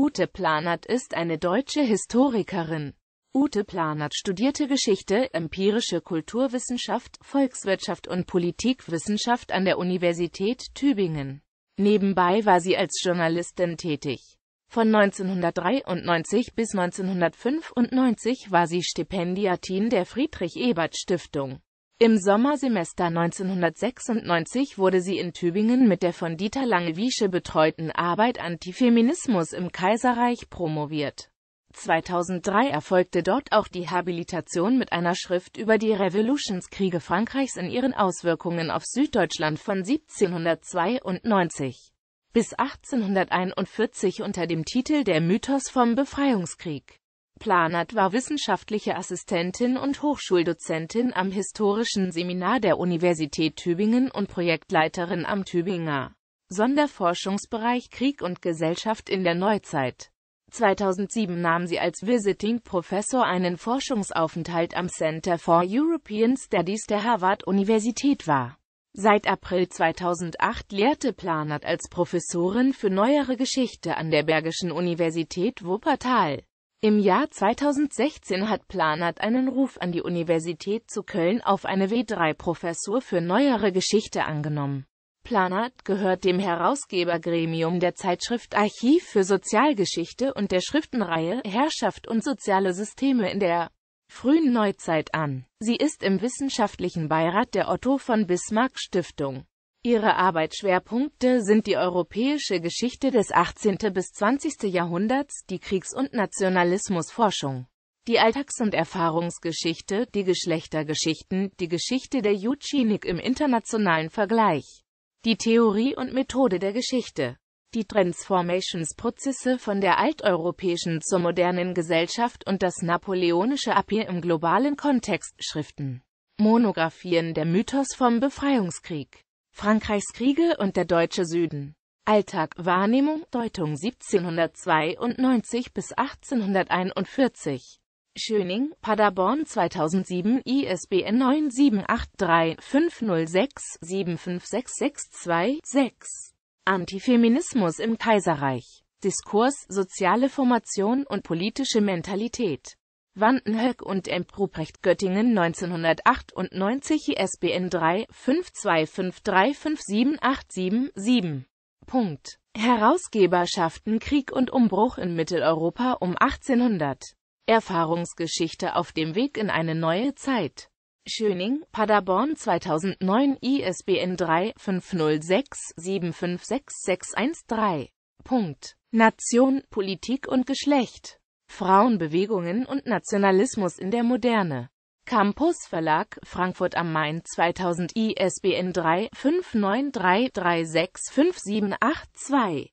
Ute Planert ist eine deutsche Historikerin. Ute Planert studierte Geschichte, empirische Kulturwissenschaft, Volkswirtschaft und Politikwissenschaft an der Universität Tübingen. Nebenbei war sie als Journalistin tätig. Von 1993 bis 1995 war sie Stipendiatin der Friedrich-Ebert-Stiftung. Im Sommersemester 1996 wurde sie in Tübingen mit der von Dieter Lange-Wiesche betreuten Arbeit Antifeminismus im Kaiserreich promoviert. 2003 erfolgte dort auch die Habilitation mit einer Schrift über die Revolutionskriege Frankreichs in ihren Auswirkungen auf Süddeutschland von 1792 bis 1841 unter dem Titel Der Mythos vom Befreiungskrieg. Planert war wissenschaftliche Assistentin und Hochschuldozentin am Historischen Seminar der Universität Tübingen und Projektleiterin am Tübinger Sonderforschungsbereich Krieg und Gesellschaft in der Neuzeit. 2007 nahm sie als Visiting Professor einen Forschungsaufenthalt am Center for European Studies der Harvard-Universität wahr. Seit April 2008 lehrte Planert als Professorin für Neuere Geschichte an der Bergischen Universität Wuppertal. Im Jahr 2016 hat Planert einen Ruf an die Universität zu Köln auf eine W3-Professur für neuere Geschichte angenommen. Planert gehört dem Herausgebergremium der Zeitschrift Archiv für Sozialgeschichte und der Schriftenreihe Herrschaft und soziale Systeme in der frühen Neuzeit an. Sie ist im wissenschaftlichen Beirat der Otto von Bismarck Stiftung. Ihre Arbeitsschwerpunkte sind die europäische Geschichte des 18. bis 20. Jahrhunderts, die Kriegs- und Nationalismusforschung, die Alltags- und Erfahrungsgeschichte, die Geschlechtergeschichten, die Geschichte der Jutschinik im internationalen Vergleich, die Theorie und Methode der Geschichte, die Transformationsprozesse von der alteuropäischen zur modernen Gesellschaft und das napoleonische Appeal im globalen Kontext, Schriften, Monographien der Mythos vom Befreiungskrieg. Frankreichs Kriege und der deutsche Süden. Alltag, Wahrnehmung, Deutung 1792 bis 1841. Schöning, Paderborn 2007, ISBN 9783-506-75662-6. Antifeminismus im Kaiserreich. Diskurs, soziale Formation und politische Mentalität. Wandenhöck und M. Ruprecht Göttingen 1998 ISBN 3 5253578777. Punkt. Herausgeberschaften Krieg und Umbruch in Mitteleuropa um 1800. Erfahrungsgeschichte auf dem Weg in eine neue Zeit. Schöning, Paderborn 2009 ISBN 3 506 756613. Punkt. Nation, Politik und Geschlecht Frauenbewegungen und Nationalismus in der Moderne. Campus Verlag, Frankfurt am Main 2000 ISBN 3 593365782